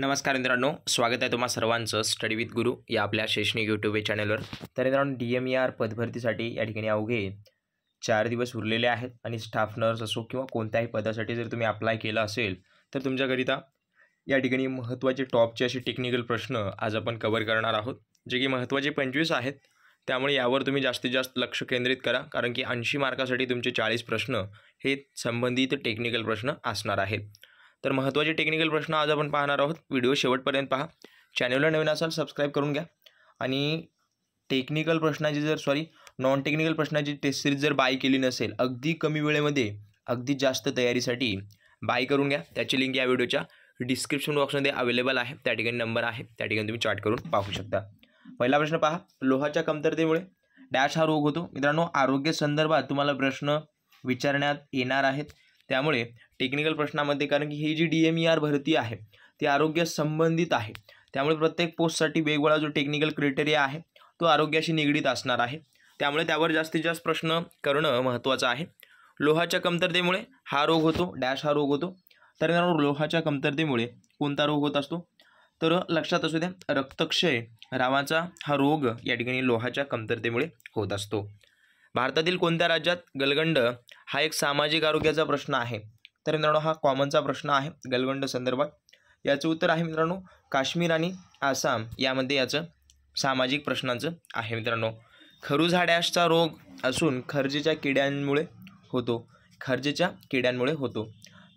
नमस्कार मित्रांनो स्वागत आहे तुम्हा सर्वांचं स्टडी विथ गुरु या आपल्या शैक्षणिक यूट्यूब चॅनलवर तर मित्रांनो डी एम ई आर पदभरतीसाठी या ठिकाणी अवघे चार दिवस उरलेले आहेत आणि स्टाफ नर्स असो किंवा कोणत्याही पदासाठी जर तुम्ही अप्लाय केला असेल तर तुमच्याकरिता या ठिकाणी महत्त्वाचे टॉपचे असे टेक्निकल प्रश्न आज आपण कवर करणार आहोत जे की महत्त्वाचे पंचवीस आहेत त्यामुळे यावर तुम्ही जास्तीत जास्त लक्ष केंद्रित करा कारण की ऐंशी मार्कासाठी तुमचे चाळीस प्रश्न हे संबंधित टेक्निकल प्रश्न असणार आहेत तर महत्त्वाचे टेक्निकल प्रश्न आज आपण पाहणार आहोत व्हिडिओ शेवटपर्यंत पहा चॅनलला नवीन असाल सबस्क्राईब करून घ्या आणि टेक्निकल प्रश्नाची जर सॉरी नॉन टेक्निकल प्रश्नाची टेस्ट सिरीज जर बाय केली नसेल अगदी कमी वेळेमध्ये अगदी जास्त तयारीसाठी बाय करून घ्या त्याची लिंक या व्हिडिओच्या डिस्क्रिप्शन बॉक्समध्ये अवेलेबल आहे त्या ठिकाणी नंबर आहे त्या ठिकाणी तुम्ही चार्ट करून पाहू शकता पहिला प्रश्न पहा लोहाच्या कमतरतेमुळे डॅश हा रोग होतो मित्रांनो आरोग्य संदर्भात तुम्हाला प्रश्न विचारण्यात येणार आहेत त्यामुळे टेक्निकल प्रश्नामध्ये कारण की ही जी डी एम ई आर भरती आहे ती आरोग्य संबंधित आहे त्यामुळे प्रत्येक पोस्टसाठी वेगवेगळा जो टेक्निकल क्रिटेरिया आहे तो आरोग्याशी निगडीत असणार आहे त्यामुळे त्यावर जास्तीत जास्त प्रश्न करणं महत्त्वाचं आहे लोहाच्या कमतरतेमुळे हा रोग होतो डॅश हा रोग होतो तर लोहाच्या कमतरतेमुळे कोणता रोग होत असतो तर लक्षात असू द्या रक्तक्षय रावाचा हा रोग या ठिकाणी लोहाच्या कमतरतेमुळे होत असतो भारतातील कोणत्या राज्यात गलगंड हा एक सामाजिक आरोग्याचा प्रश्न आहे तर मित्रांनो हा कॉमनचा प्रश्न आहे गलगंड संदर्भात याचं उत्तर आहे मित्रांनो काश्मीर आणि आसाम यामध्ये याचं सामाजिक प्रश्नांचं आहे मित्रांनो डॅशचा रोग असून खर्जेच्या किड्यांमुळे होतो खर्जेच्या किड्यांमुळे होतो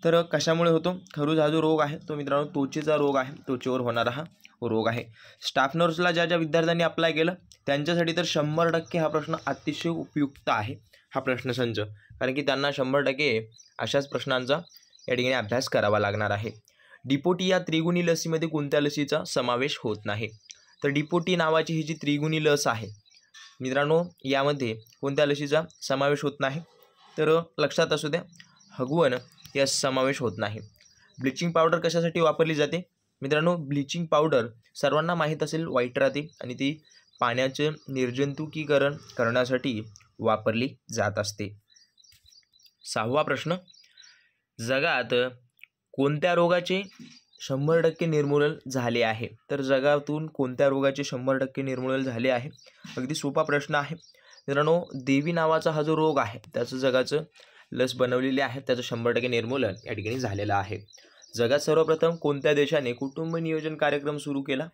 तर कशामुळे होतो खरुज हा जो रोग आहे तो मित्रांनो त्वचेचा रोग आहे त्वचेवर होणारा हा रोग आहे स्टाफ नर्सला ज्या ज्या विद्यार्थ्यांनी अप्लाय केलं त्यांच्यासाठी तर शंभर टक्के हा प्रश्न अतिशय उपयुक्त आहे हा प्रश्न संच कारण की त्यांना शंभर टक्के अशाच प्रश्नांचा या ठिकाणी अभ्यास करावा लागणार आहे डिपोटी या त्रिगुणी लसीमध्ये कोणत्या लसीचा समावेश होत नाही तर डिपोटी नावाची ही जी त्रिगुणी लस आहे मित्रांनो यामध्ये कोणत्या लसीचा समावेश होत नाही तर लक्षात असू द्या हगवण या समावेश होत नाही ब्लिचिंग पावडर कशासाठी वापरली जाते मित्रांनो ब्लिचिंग पावडर सर्वांना माहीत असेल वाईट राहते आणि ती पाण्याचे निर्जंतुकीकरण करण्यासाठी वापरली जात असते सहावा प्रश्न जगात कोणत्या रोगाचे शंभर टक्के निर्मूलन झाले आहे तर जगातून कोणत्या रोगाचे शंभर टक्के निर्मूलन झाले आहे अगदी सोपा प्रश्न आहे मित्रांनो देवी नावाचा हा जो रोग आहे त्याचं जगाचं लस बनवलेली आहे त्याचं शंभर टक्के निर्मूलन या ठिकाणी झालेलं आहे जगात सर्वप्रथम कोणत्या देशाने कुटुंब नियोजन कार्यक्रम सुरू केला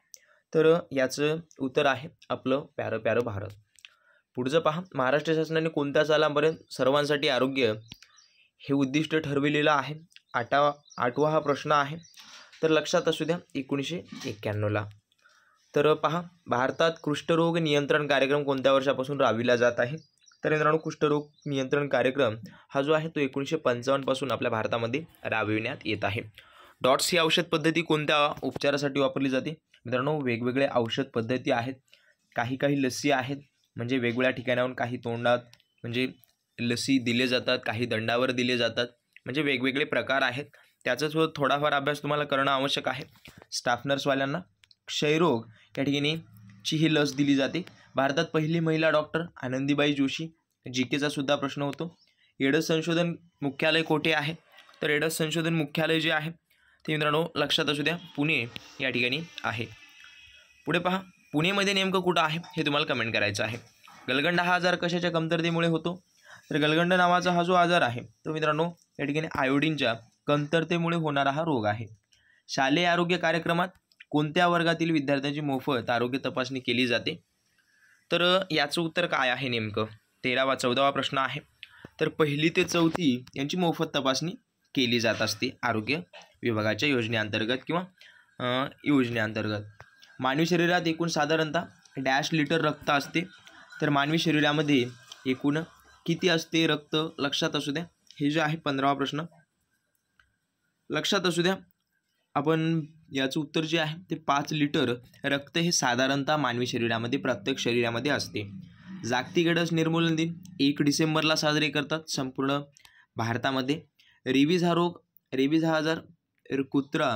तर याचं उत्तर आहे आपलं प्यारो प्यारो भारत पुढचं पहा महाराष्ट्र शासनाने कोणत्या सालापर्यंत सर्वांसाठी आरोग्य हे उद्दिष्ट ठरविलेलं आहे आठा आठवा हा प्रश्न आहे तर लक्षात असू द्या एकोणीसशे एक्क्याण्णवला तर पहा भारतात कुष्ठरोग नियंत्रण कार्यक्रम कोणत्या वर्षापासून राबविला जात आहे तर मित्रांनो कुष्ठरोग नियंत्रण कार्यक्रम हा जो आहे तो एकोणीसशे पंचावन्नपासून आपल्या भारतामध्ये राबविण्यात येत आहे डॉट्स ही औषध पद्धती कोणत्या उपचारासाठी वापरली जाते मित्रांनो वेगवेगळे औषध पद्धती आहेत काही काही लसी आहेत म्हणजे वेगवेगळ्या ठिकाणाहून काही तोंडात म्हणजे लसी दिले जातात काही दंडावर दिले जातात म्हणजे वेगवेगळे प्रकार आहेत त्याचाच थोडाफार अभ्यास तुम्हाला करणं आवश्यक आहे स्टाफ नर्सवाल्यांना क्षयरोग या ठिकाणी ची ही लस दिली जाते भारतात पहिली महिला डॉक्टर आनंदीबाई जोशी जी सुद्धा प्रश्न होतो एडस संशोधन मुख्यालय कोठे आहे तर एडस संशोधन मुख्यालय जे आहे ते मित्रांनो लक्षात असू द्या पुणे या ठिकाणी आहे पुढे पहा पुणेमध्ये नेमकं कुठं आहे हे तुम्हाला कमेंट करायचं आहे गलगंड हा आजार कशाच्या कमतरतेमुळे होतो तर गलगंड नावाचा हा जो आजार आहे तो मित्रांनो या ठिकाणी आयोडीनच्या कमतरतेमुळे होणारा हा रोग आहे शालेय आरोग्य कार्यक्रमात कोणत्या वर्गातील विद्यार्थ्यांची मोफत आरोग्य तपासणी केली जाते तर याचं उत्तर काय आहे नेमकं तेरावा चौदावा प्रश्न आहे तर पहिली ते चौथी यांची मोफत तपासणी केली जात असते आरोग्य विभागाच्या योजनेअंतर्गत किंवा योजनेअंतर्गत मानवी शरीरात एकूण साधारणतः डॅश लिटर रक्त असते तर मानवी शरीरामध्ये एकूण किती असते रक्त लक्षात असू द्या हे जे आहे पंधरावा प्रश्न लक्षात असू द्या आपण याचं उत्तर जे आहे ते पाच लिटर रक्त हे साधारणतः मानवी शरीरामध्ये प्रत्येक शरीरामध्ये असते जागतिक निर्मूलन दिन एक डिसेंबरला साजरे करतात संपूर्ण भारतामध्ये रेबीज हा रोग रेबीज हा आजार कुत्रा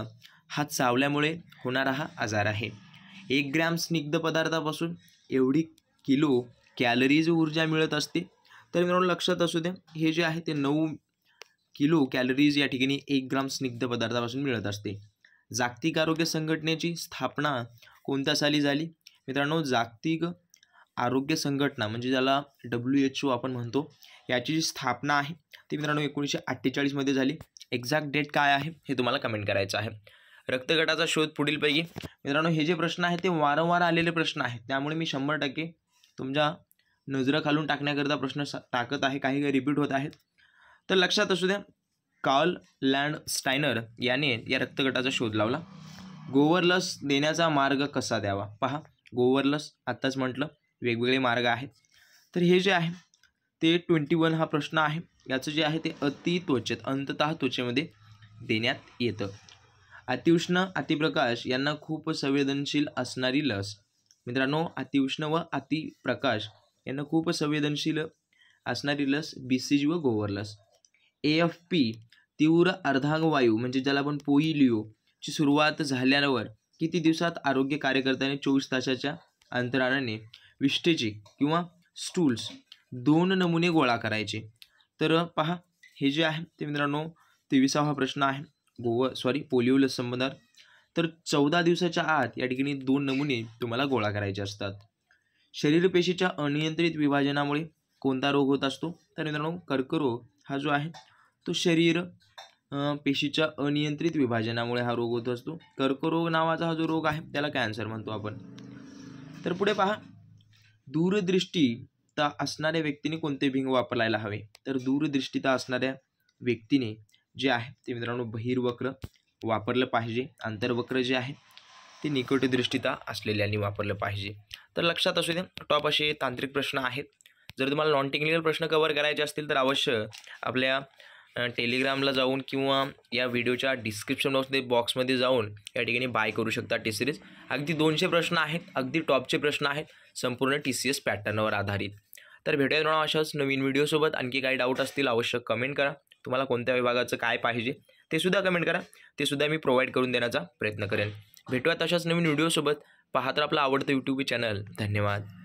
हा चावल्यामुळे होणारा हा आजार आहे एक ग्रॅम स्निग्ध पदार्थापासून एवढी किलो कॅलरीज ऊर्जा मिळत असते तर मित्रांनो लक्षात असू द्या हे जे आहे ते नऊ किलो कॅलरीज या ठिकाणी एक ग्राम स्निग्ध पदार्थापासून मिळत असते जागतिक आरोग्य संघटनेची स्थापना कोणत्या साली झाली मित्रांनो जागतिक आरोग्य संघटना म्हणजे ज्याला डब्ल्यू एच ओ आपण म्हणतो याची जी स्थापना आहे ती मित्रांनो एकोणीसशे अठ्ठेचाळीसमध्ये झाली एक्झॅक्ट डेट काय आहे हे तुम्हाला कमेंट करायचं आहे रक्तगटाचा शोध पुढीलपैकी मित्रांनो हे जे प्रश्न आहेत ते वारंवार आलेले प्रश्न आहेत त्यामुळे मी शंभर टक्के तुमच्या नजरा खालून टाकण्याकरिता प्रश्न टाकत आहे काही काही रिपीट होत आहेत तर लक्षात असू द्या कार्ल लँड स्टायनर याने या रक्तगटाचा शोध लावला गोवर लस देण्याचा मार्ग कसा द्यावा पहा गोवर लस आत्ताच म्हटलं वेगवेगळे मार्ग आहेत तर हे जे आहे ते ट्वेंटी वन हा प्रश्न आहे याचं जे आहे ते अति त्वचेत अंतत त्वचेमध्ये देण्यात येतं अतिउष्ण अतिप्रकाश यांना खूप संवेदनशील असणारी लस मित्रांनो अतिउष्ण व अतिप्रकाश यांना खूप संवेदनशील असणारी लस जी व गोवर लस ए एफ पी तीव्र वायू म्हणजे ज्याला आपण ची सुरुवात झाल्यावर किती दिवसात आरोग्य कार्यकर्त्याने चोवीस तासाच्या अंतराने विष्ठेचे किंवा स्टूल्स दोन नमुने गोळा करायचे तर पहा हे जे आहे ते मित्रांनो तेविसावा प्रश्न आहे गोवा सॉरी पोलिओ लस संबंधात तर चौदा दिवसाच्या आत या ठिकाणी दोन नमुने तुम्हाला गोळा करायचे असतात शरीरपेशीच्या अनियंत्रित विभाजनामुळे कोणता रोग होत असतो तर मित्रांनो कर्करोग हा जो आहे तो शरीर पेशीच्या अनियंत्रित विभाजनामुळे हा रोग होत असतो कर्करोग नावाचा हा जो रोग आहे त्याला कॅन्सर म्हणतो आपण तर पुढे पहा दूरदृष्टी दूरदृष्टीता असणाऱ्या व्यक्तीने कोणते भिंग वापरायला हवे तर दूरदृष्टीता असणाऱ्या व्यक्तीने जे आहे ते मित्रांनो बहिर्वक्र वापरलं पाहिजे अंतर्वक्र जे आहे ते निकटदृष्टीता असलेल्यांनी वापरलं पाहिजे तर लक्षात असू द्या टॉप असे तांत्रिक प्रश्न आहेत जर तुम्हाला नॉन टेक्निकल प्रश्न कवर करायचे असतील तर अवश्य आपल्या टेलिग्रामला जाऊन किंवा या व्हिडिओच्या डिस्क्रिप्शन बॉक्समध्ये बॉक्समध्ये जाऊन या ठिकाणी बाय करू शकता टी सिरीज अगदी दोनशे प्रश्न आहेत अगदी टॉपचे प्रश्न आहेत संपूर्ण टी सी एस पॅटर्नवर आधारित तर भेटेल म्हणा अशाच नवीन व्हिडिओसोबत आणखी काही डाऊट असतील आवश्यक कमेंट करा तुम्हाला कोणत्या विभागाचं काय पाहिजे ते सुद्धा कमेंट करा ते सुद्धा मी प्रोव्हाइड करून देण्याचा प्रयत्न करेन भेटूयात अशाच नवीन व्हिडिओसोबत पाहत आपलं आवडतं यूट्यूब चॅनल धन्यवाद